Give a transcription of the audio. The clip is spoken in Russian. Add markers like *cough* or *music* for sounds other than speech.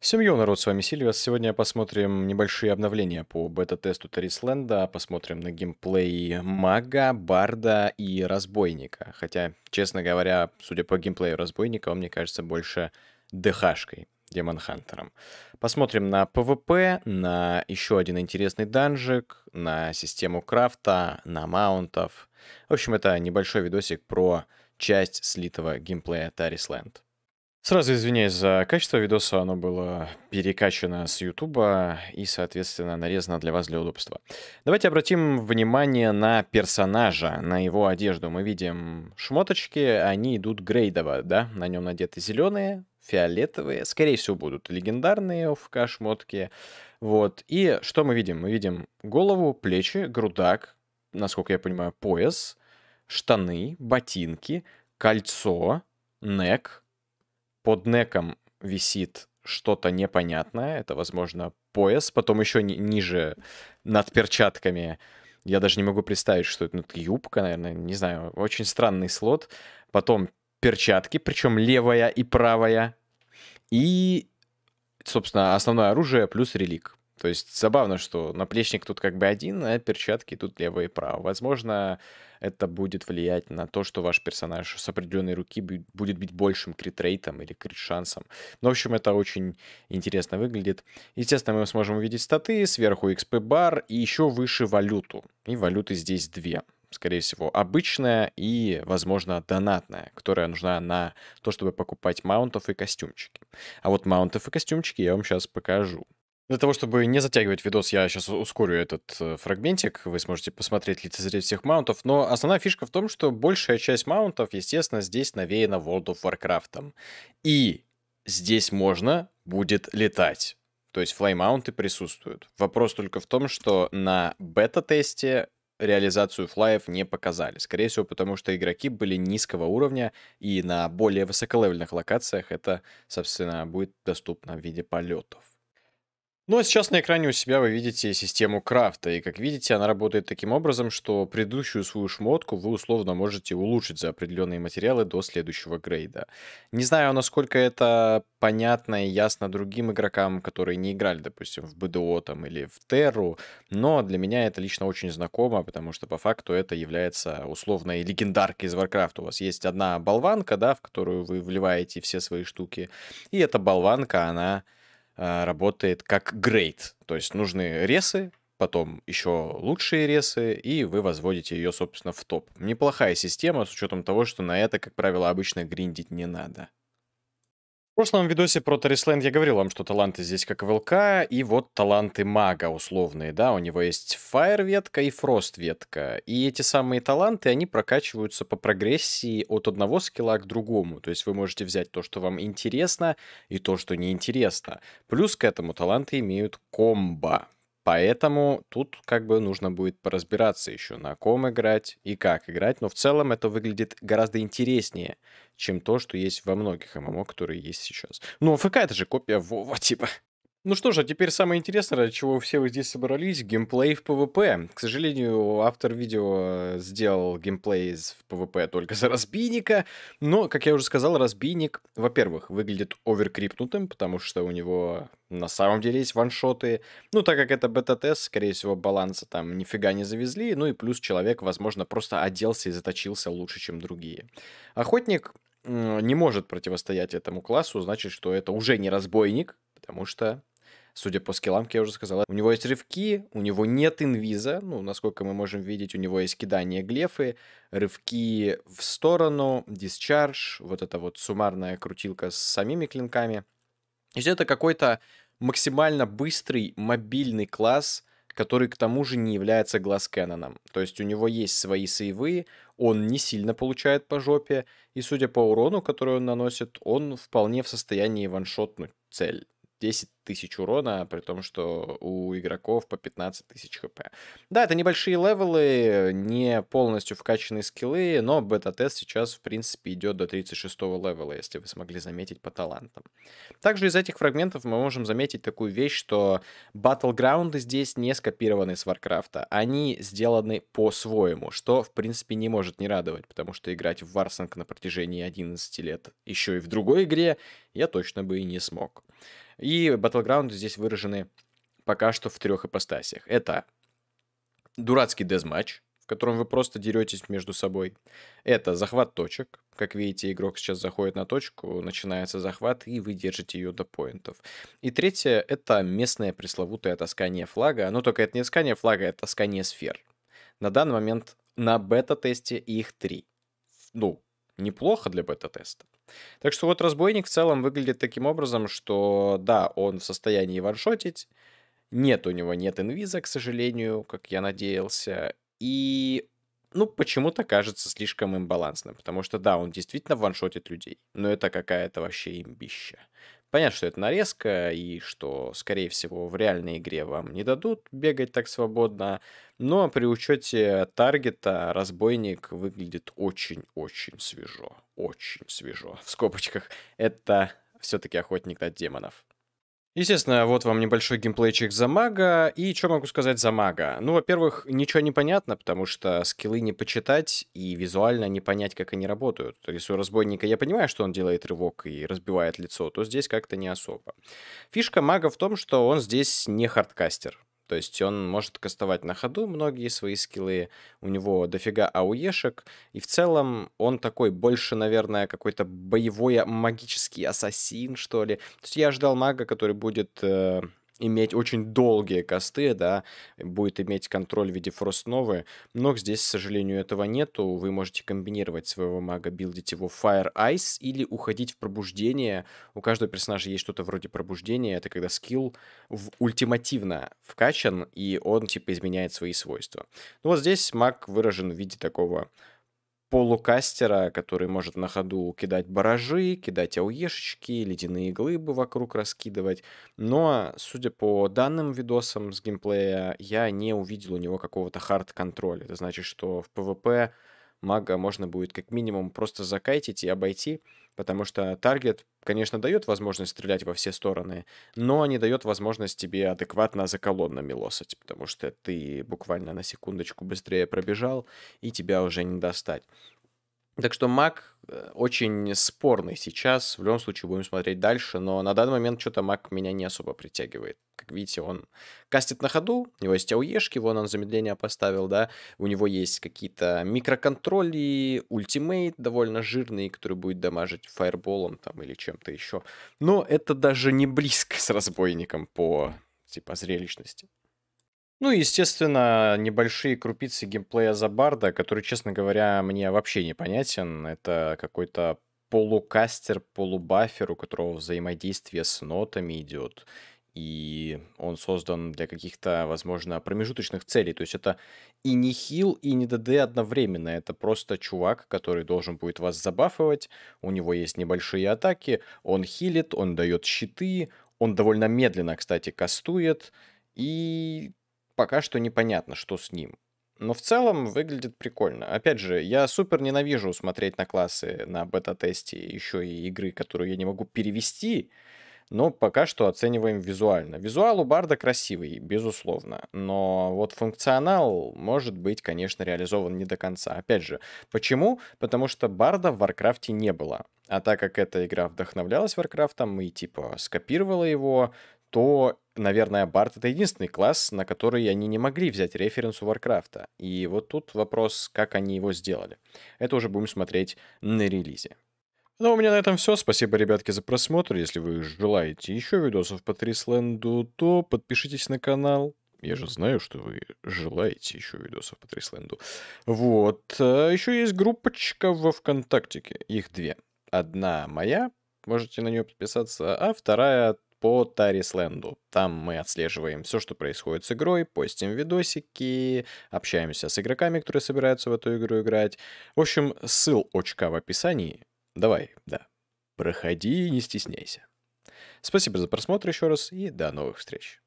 Всем йо, народ, с вами Сильвас. Сегодня посмотрим небольшие обновления по бета-тесту Тарисленда, посмотрим на геймплей мага, барда и разбойника. Хотя, честно говоря, судя по геймплею разбойника, он мне кажется больше ДХшкой, демонхантером. Посмотрим на ПВП, на еще один интересный данжик, на систему крафта, на маунтов. В общем, это небольшой видосик про часть слитого геймплея Тарисленд. Сразу извиняюсь за качество видоса, оно было перекачано с YouTube и, соответственно, нарезано для вас для удобства. Давайте обратим внимание на персонажа, на его одежду. Мы видим шмоточки, они идут грейдово, да? На нем надеты зеленые, фиолетовые, скорее всего, будут легендарные ОФК шмотки. Вот. И что мы видим? Мы видим голову, плечи, грудак, насколько я понимаю, пояс, штаны, ботинки, кольцо, нек — под неком висит что-то непонятное. Это, возможно, пояс. Потом еще ни- ниже над перчатками. Я даже не могу представить, что это ну, это юбка, наверное, не знаю. Очень странный слот. Потом перчатки, причем левая и правая. И, собственно, основное оружие плюс релик. То есть забавно, что наплечник тут как бы один, а перчатки тут лево и право. Возможно, это будет влиять на то, что ваш персонаж с определенной руки будет бить большим критрейтом или крит-шансом. Ну, в общем, это очень интересно выглядит. Естественно, мы сможем увидеть статы, сверху XP-бар и еще выше валюту. И валюты здесь две скорее всего, обычная и, возможно, донатная, которая нужна на то, чтобы покупать маунтов и костюмчики. А вот маунтов и костюмчики я вам сейчас покажу. Для того, чтобы не затягивать видос, я сейчас ускорю этот э, фрагментик. Вы сможете посмотреть лицезреть всех маунтов. Но основная фишка в том, что большая часть маунтов, естественно, здесь навеяна World of Warcraft. И здесь можно будет летать. То есть flame-маунты присутствуют. Вопрос только в том, что на бета-тесте реализацию флаев не показали. Скорее всего, потому что игроки были низкого уровня, и на более высоколевельных локациях это, собственно, будет доступно в виде полетов. Ну а сейчас на экране у себя вы видите систему крафта, и как видите, она работает таким образом, что предыдущую свою шмотку вы условно можете улучшить за определенные материалы до следующего грейда. Не знаю, насколько это понятно и ясно другим игрокам, которые не играли, допустим, в БДО там или в Терру, но для меня это лично очень знакомо, потому что по факту это является условной легендаркой из Warcraft. У вас есть одна болванка, да, в которую вы вливаете все свои штуки, и эта болванка, она Э, работает как грейд. То есть нужны ресы, потом еще лучшие ресы, и вы возводите ее, собственно, в топ. Неплохая система, с учетом того, что на это, как правило, обычно гриндить не надо. В прошлом видосе про Тарисленд я говорил вам, что таланты здесь как в и вот таланты мага условные, да, у него есть Fire ветка и Frost ветка. И эти самые таланты, они прокачиваются по прогрессии от одного скилла к другому, то есть вы можете взять то, что вам интересно, и то, что неинтересно. Плюс к этому таланты имеют комбо. Поэтому тут как бы нужно будет поразбираться еще, на ком играть и как играть. Но в целом это выглядит гораздо интереснее, чем то, что есть во многих ММО, которые есть сейчас. Ну, а ФК это же копия Вова, *laughs* типа. Ну что же, а теперь самое интересное, ради чего все вы здесь собрались, геймплей в PvP. К сожалению, автор видео сделал геймплей в PvP только за разбийника, но, как я уже сказал, разбийник, во-первых, выглядит оверкрипнутым, потому что у него на самом деле есть ваншоты. Ну, так как это бета-тест, скорее всего, баланса там нифига не завезли, ну и плюс человек, возможно, просто оделся и заточился лучше, чем другие. Охотник не может противостоять этому классу, значит, что это уже не разбойник, потому что судя по скиллам, как я уже сказал. У него есть рывки, у него нет инвиза, ну, насколько мы можем видеть, у него есть кидание глефы, рывки в сторону, дисчардж, вот эта вот суммарная крутилка с самими клинками. И есть это какой-то максимально быстрый мобильный класс, который к тому же не является глаз-кэноном. То есть у него есть свои сейвы, он не сильно получает по жопе, и судя по урону, который он наносит, он вполне в состоянии ваншотнуть цель. 10 тысяч урона, при том, что у игроков по 15 тысяч хп. Да, это небольшие левелы, не полностью вкачанные скиллы, но бета-тест сейчас, в принципе, идет до 36 левела, если вы смогли заметить по талантам. Также из этих фрагментов мы можем заметить такую вещь, что батлграунды здесь не скопированы с Варкрафта. Они сделаны по-своему, что, в принципе, не может не радовать, потому что играть в Варсанг на протяжении 11 лет еще и в другой игре я точно бы и не смог. И Battleground здесь выражены пока что в трех ипостасях. Это дурацкий дезматч, в котором вы просто деретесь между собой. Это захват точек. Как видите, игрок сейчас заходит на точку, начинается захват, и вы держите ее до поинтов. И третье — это местное пресловутое таскание флага. Но ну, только это не таскание флага, это таскание сфер. На данный момент на бета-тесте их три. Ну, неплохо для бета-теста. Так что вот разбойник в целом выглядит таким образом, что да, он в состоянии ваншотить, нет у него, нет инвиза, к сожалению, как я надеялся, и ну, почему-то кажется слишком имбалансным, потому что, да, он действительно ваншотит людей, но это какая-то вообще имбища. Понятно, что это нарезка, и что, скорее всего, в реальной игре вам не дадут бегать так свободно, но при учете таргета разбойник выглядит очень-очень свежо. Очень свежо. В скобочках это все-таки охотник на демонов. Естественно, вот вам небольшой геймплейчик за мага. И что могу сказать за мага? Ну, во-первых, ничего не понятно, потому что скиллы не почитать и визуально не понять, как они работают. То есть у разбойника я понимаю, что он делает рывок и разбивает лицо, то здесь как-то не особо. Фишка мага в том, что он здесь не хардкастер. То есть он может кастовать на ходу многие свои скиллы, у него дофига ауешек, и в целом он такой больше, наверное, какой-то боевой а, магический ассасин, что ли. То есть я ждал мага, который будет э, иметь очень долгие косты, да, будет иметь контроль в виде фростновы, но здесь, к сожалению, этого нету. Вы можете комбинировать своего мага, билдить его Fire Ice или уходить в пробуждение. У каждого персонажа есть что-то вроде пробуждения, это когда скилл в ультимативно вкачан, и он, типа, изменяет свои свойства. Ну вот здесь маг выражен в виде такого полукастера, который может на ходу кидать баражи, кидать ауешечки, ледяные глыбы вокруг раскидывать. Но, судя по данным видосам с геймплея, я не увидел у него какого-то хард-контроля. Это значит, что в PvP мага можно будет как минимум просто закайтить и обойти, потому что таргет, конечно, дает возможность стрелять во все стороны, но не дает возможность тебе адекватно за колоннами лосать, потому что ты буквально на секундочку быстрее пробежал, и тебя уже не достать. Так что Мак э, очень спорный сейчас. В любом случае будем смотреть дальше, но на данный момент что-то Мак меня не особо притягивает. Как видите, он кастит на ходу, у него есть ауешки, вон он замедление поставил, да, у него есть какие-то микроконтроли, ультимейт довольно жирный, который будет дамажить фаерболом там или чем-то еще. Но это даже не близко с разбойником по типа зрелищности. Ну естественно, небольшие крупицы геймплея Забарда, который, честно говоря, мне вообще непонятен. Это какой-то полукастер, полубафер, у которого взаимодействие с нотами идет. И он создан для каких-то, возможно, промежуточных целей. То есть это и не хил, и не ДД одновременно. Это просто чувак, который должен будет вас забафовать. У него есть небольшие атаки. Он хилит, он дает щиты. Он довольно медленно, кстати, кастует. И пока что непонятно, что с ним. Но в целом выглядит прикольно. Опять же, я супер ненавижу смотреть на классы на бета-тесте, еще и игры, которую я не могу перевести, но пока что оцениваем визуально. Визуал у Барда красивый, безусловно, но вот функционал может быть, конечно, реализован не до конца. Опять же, почему? Потому что Барда в Варкрафте не было. А так как эта игра вдохновлялась Варкрафтом и типа скопировала его, то наверное, Барт — это единственный класс, на который они не могли взять референс у Варкрафта. И вот тут вопрос, как они его сделали. Это уже будем смотреть на релизе. Ну, у меня на этом все. Спасибо, ребятки, за просмотр. Если вы желаете еще видосов по Трисленду, то подпишитесь на канал. Я же знаю, что вы желаете еще видосов по Трисленду. Вот. А еще есть группочка во ВКонтактике. Их две. Одна моя, можете на нее подписаться, а вторая по Тарисленду. Там мы отслеживаем все, что происходит с игрой, постим видосики, общаемся с игроками, которые собираются в эту игру играть. В общем, ссылочка в описании. Давай, да. Проходи, не стесняйся. Спасибо за просмотр еще раз и до новых встреч.